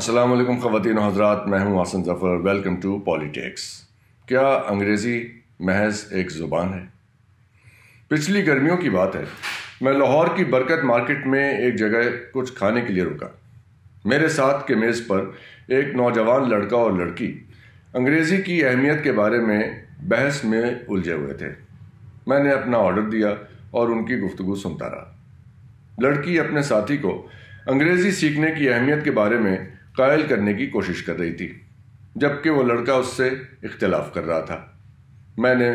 असलम ख़वान हजरात मैं हूँ आसन ज़फ़र वेलकम टू पॉलिटिक्स क्या अंग्रेज़ी महज एक ज़ुबान है पिछली गर्मियों की बात है मैं लाहौर की बरकत मार्केट में एक जगह कुछ खाने के लिए रुका मेरे साथ के मेज़ पर एक नौजवान लड़का और लड़की अंग्रेज़ी की अहमियत के बारे में बहस में उलझे हुए थे मैंने अपना ऑर्डर दिया और उनकी गुफ्तु सुनता रहा लड़की अपने साथी को अंग्रेज़ी सीखने की अहमियत के बारे में कायल करने की कोशिश कर रही थी जबकि वो लड़का उससे इख्तलाफ कर रहा था मैंने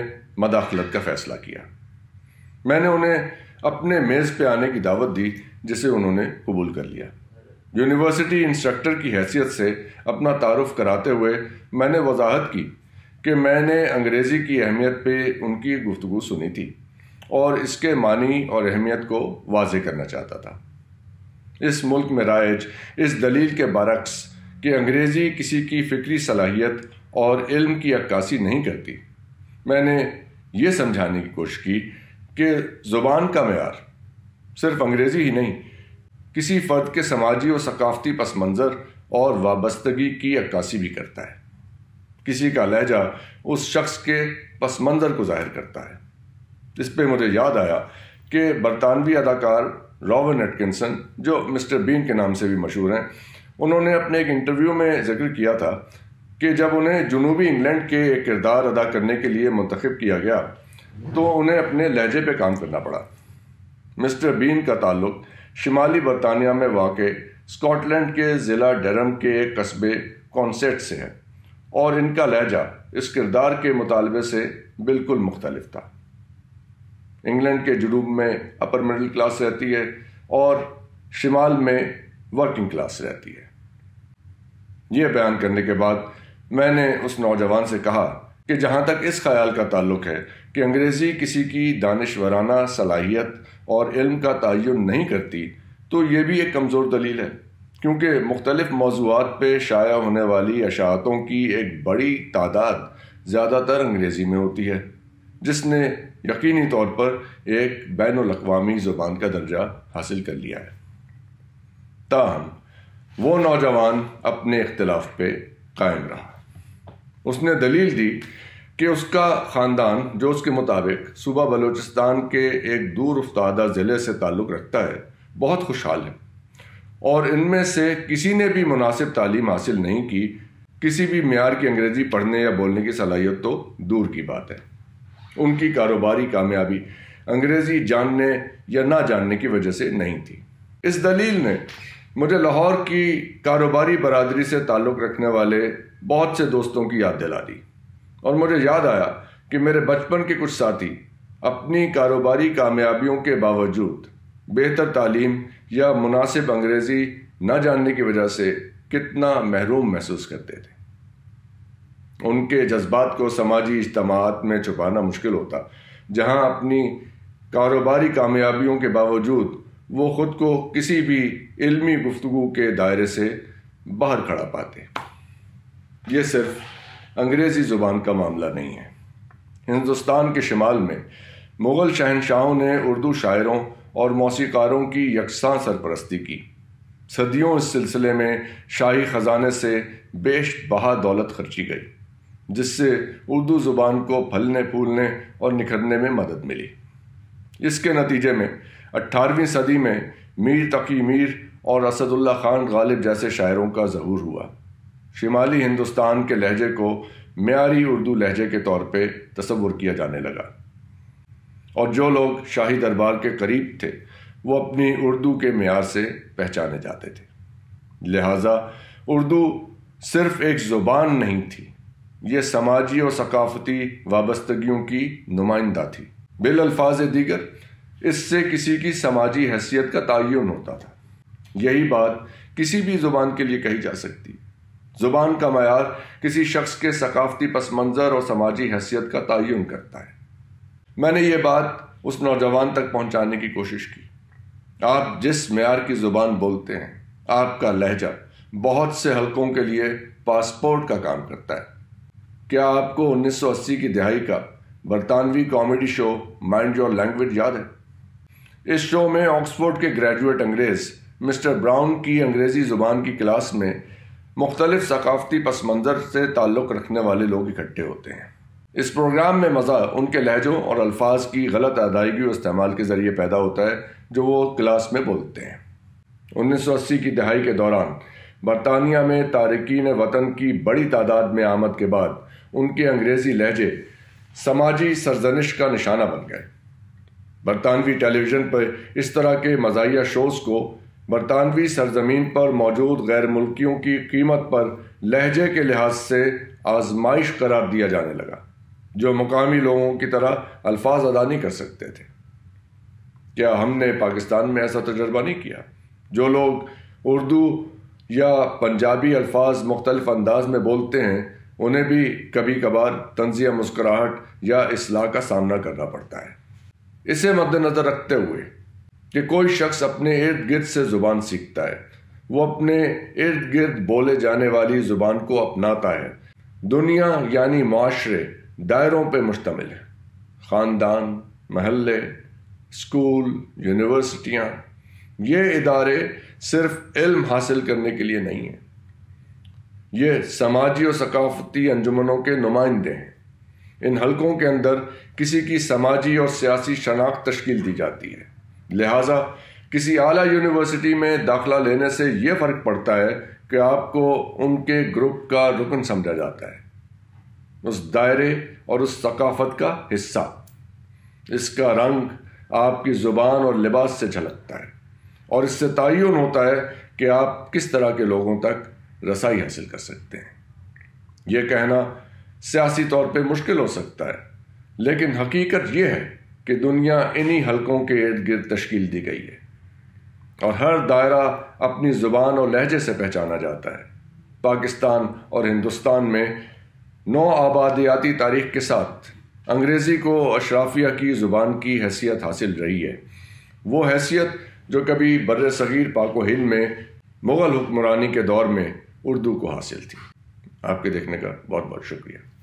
मदाखलत का फ़ैसला किया मैंने उन्हें अपने मेज़ पे आने की दावत दी जिसे उन्होंने कबूल कर लिया यूनिवर्सिटी इंस्ट्रक्टर की हैसियत से अपना तारफ़ कराते हुए मैंने वजाहत की कि मैंने अंग्रेज़ी की अहमियत पे उनकी गुफ्तु सुनी थी और इसके मानी और अहमियत को वाज करना चाहता था इस मुल्क में राइज इस दलील के बरक्स कि अंग्रेज़ी किसी की फ़िक्री सलाहियत और इल्म की अक्कासी नहीं करती मैंने ये समझाने की कोशिश की कि ज़ुबान का मैार सिर्फ अंग्रेज़ी ही नहीं किसी फ़र्द के समाजी और सकाफती पस मंज़र और वाबस्तगी की अक्कासी भी करता है किसी का लहजा उस शख्स के पस मंज़र को ज़ाहिर करता है इस पर मुझे याद आया के बरतानवी अदाकार रॉवन एटकिंसन जो मिस्टर बीन के नाम से भी मशहूर हैं उन्होंने अपने एक इंटरव्यू में जिक्र किया था कि जब उन्हें जुनूबी इंग्लैंड के एक किरदार अदा करने के लिए मंतखब किया गया तो उन्हें अपने लहजे पर काम करना पड़ा मिस्टर बीन का ताल्लुक शिमाली बरतानिया में वाक़ स्कॉटलैंड के ज़िला डरम के एक कस्बे कॉन्सेट से है और इनका लहजा इस किरदार के मुतालबे से बिल्कुल मुख्तलिफ था इंग्लैंड के जुनूब में अपर मिडिल क्लास रहती है और शिमाल में वर्किंग क्लास रहती है यह बयान करने के बाद मैंने उस नौजवान से कहा कि जहाँ तक इस ख्याल का ताल्लुक है कि अंग्रेज़ी किसी की दानशवराना सलाहियत और इल्म का तयन नहीं करती तो ये भी एक कमज़ोर दलील है क्योंकि मुख्तलिफ मौजूद पर शाया होने वाली अशातों की एक बड़ी तादाद ज़्यादातर अंग्रेज़ी में होती है जिसने यकीनी तौर पर एक बैन अवी ज़ुबान का दर्जा हासिल कर लिया है ताहम वो नौजवान अपने इख्तलाफ पे कायम रहा उसने दलील दी कि उसका ख़ानदान जो उसके मुताबिक सुबह बलूचिस्तान के एक दूर अफ्तादा ज़िले से ताल्लुक़ रखता है बहुत खुशहाल है और इनमें से किसी ने भी मुनासिब तालीम हासिल नहीं की किसी भी मैार की अंग्रेज़ी पढ़ने या बोलने की सलाहियत तो दूर की बात है उनकी कारोबारी कामयाबी अंग्रेज़ी जानने या ना जानने की वजह से नहीं थी इस दलील ने मुझे लाहौर की कारोबारी बरदरी से ताल्लुक़ रखने वाले बहुत से दोस्तों की याद दिला दी और मुझे याद आया कि मेरे बचपन के कुछ साथी अपनी कारोबारी कामयाबियों के बावजूद बेहतर तालीम या मुनासिब अंग्रेज़ी न जानने की वजह से कितना महरूम महसूस करते थे उनके जज्बात को समाजी इजमात में छुपाना मुश्किल होता जहाँ अपनी कारोबारी कामयाबियों के बावजूद वो ख़ुद को किसी भी इल्मी गुफ्तु के दायरे से बाहर खड़ा पाते ये सिर्फ अंग्रेज़ी ज़ुबान का मामला नहीं है हिंदुस्तान के शमाल में मुग़ल शहनशाहों ने उर्दू शायरों और मौसीकारों की यकसा सरपरस्ती की सदियों इस सिलसिले में शाही ख़जाने से बेश बहा दौलत खर्ची गई जिससे उर्दू ज़ुबान को फलने फूलने और निखरने में मदद मिली इसके नतीजे में 18वीं सदी में मीर तकी मीर और असदुल्ला खान गालिब जैसे शायरों का ज़हूर हुआ शिमाली हिंदुस्तान के लहजे को मीरी उर्दू लहजे के तौर पर तस्वुर किया जाने लगा और जो लोग शाही दरबार के करीब थे वो अपनी उर्दू के मैार से पहचाने जाते थे लिहाजा उर्दू सिर्फ एक ज़ुबान नहीं थी ये समाजी और सकाफती वाबस्तगियों की नुमाइंदा थी अल्फाज दीगर इससे किसी की समाजी हैसियत का तयन होता था यही बात किसी भी ज़ुबान के लिए कही जा सकती ज़ुबान का मैार किसी शख्स के सकाफती पस मंज़र और समाजी हैसियत का तयन करता है मैंने ये बात उस नौजवान तक पहुंचाने की कोशिश की आप जिस मैार की ज़ुबान बोलते हैं आपका लहजा बहुत से हलकों के लिए पासपोर्ट का काम करता है क्या आपको 1980 की दिहाई का बरतानवी comedy show Mind Your Language याद है इस शो में ऑक्सफोर्ड के ग्रेजुएट अंग्रेज़ मिस्टर ब्राउन की अंग्रेज़ी ज़ुबान की क्लास में मुख्तलिफ सकाफती पस मंज़र से ताल्लुक़ रखने वाले लोग इकट्ठे होते हैं इस प्रोग्राम में मज़ा उनके लहजों और अल्फाज की गलत अदायगी और इस्तेमाल के ज़रिए पैदा होता है जो वो क्लास में बोलते हैं 1980 की दहाई के दौरान बरतानिया में तारकिन वतन की बड़ी तादाद में आमद के बाद उनके अंग्रेज़ी लहजे समाजी सरजनिश का निशाना बन गए बरतानवी टेलीविज़न पर इस तरह के मजाया शोज़ को बरतानवी सरजमीन पर मौजूद गैर मुल्कियों की कीमत पर लहजे के लिहाज से आजमाइश करार दिया जाने लगा जो मुकामी लोगों की तरह अल्फाज अदा नहीं कर सकते थे क्या हमने पाकिस्तान में ऐसा तजर्बा नहीं किया जो लोग उर्दू या पंजाबी अल्फाज मुख्तलिफ अंदाज में बोलते हैं उन्हें भी कभी कभार तंजिया मुस्कुराहट या असलाह का सामना करना पड़ता है इसे मद्देनजर रखते हुए कि कोई शख्स अपने इर्द गिर्द से ज़ुबान सीखता है वो अपने इर्द गिर्द बोले जाने वाली ज़ुबान को अपनाता है दुनिया यानी माशरे दायरों पर मुश्तमिल है ख़ानदान महल्ले स्कूल यूनिवर्सिटियाँ ये इदारे सिर्फ इल्म हासिल करने के लिए नहीं हैं ये समाजी और सकाफती अंजुमनों के नुमाइंदे हैं इन हलकों के अंदर किसी की समाजी और सियासी शनाख्त तश्कील दी जाती है लिहाजा किसी आला यूनिवर्सिटी में दाखला लेने से यह फ़र्क पड़ता है कि आपको उनके ग्रुप का रुकन समझा जाता है उस दायरे और उस सकाफत का हिस्सा इसका रंग आपकी ज़ुबान और लिबास से झलकता है और इससे तयन होता है कि आप किस तरह के लोगों तक रसाई हासिल कर सकते हैं यह कहना सियासी तौर पर मुश्किल हो सकता है लेकिन हकीकत यह है कि दुनिया इन्हीं हलकों के इर्द गिर्द तश्कील दी गई है और हर दायरा अपनी ज़ुबान और लहजे से पहचाना जाता है पाकिस्तान और हिंदुस्तान में नौ आबादियाती तारीख के साथ अंग्रेज़ी को अशराफिया की ज़ुबान की हैसियत हासिल रही है वो हैसियत जो कभी बर सग़ीर पाको हिंद में मुग़ल हुक्मरानी के दौर में उर्दू को हासिल थी आपके देखने का बहुत बहुत शुक्रिया